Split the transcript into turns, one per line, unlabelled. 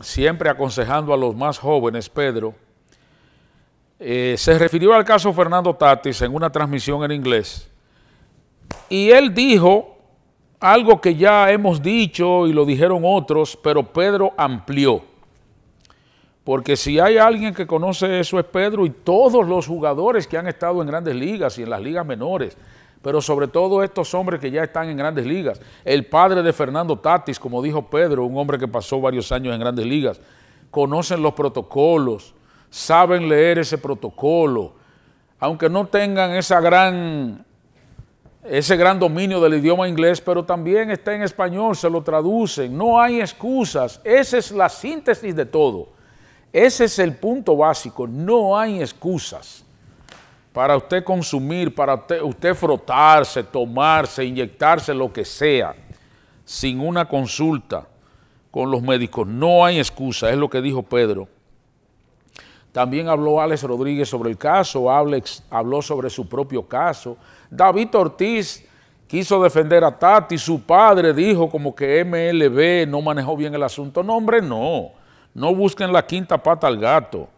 siempre aconsejando a los más jóvenes, Pedro, eh, se refirió al caso Fernando Tatis en una transmisión en inglés y él dijo algo que ya hemos dicho y lo dijeron otros, pero Pedro amplió. Porque si hay alguien que conoce eso es Pedro y todos los jugadores que han estado en grandes ligas y en las ligas menores pero sobre todo estos hombres que ya están en grandes ligas. El padre de Fernando Tatis, como dijo Pedro, un hombre que pasó varios años en grandes ligas, conocen los protocolos, saben leer ese protocolo, aunque no tengan esa gran, ese gran dominio del idioma inglés, pero también está en español, se lo traducen, no hay excusas, esa es la síntesis de todo. Ese es el punto básico, no hay excusas para usted consumir, para usted, frotarse, tomarse, inyectarse, lo que sea, sin una consulta con los médicos. No hay excusa, es lo que dijo Pedro. También habló Alex Rodríguez sobre el caso, Alex habló sobre su propio caso. David Ortiz quiso defender a Tati, su padre dijo como que MLB no manejó bien el asunto. No, hombre, no. No busquen la quinta pata al gato.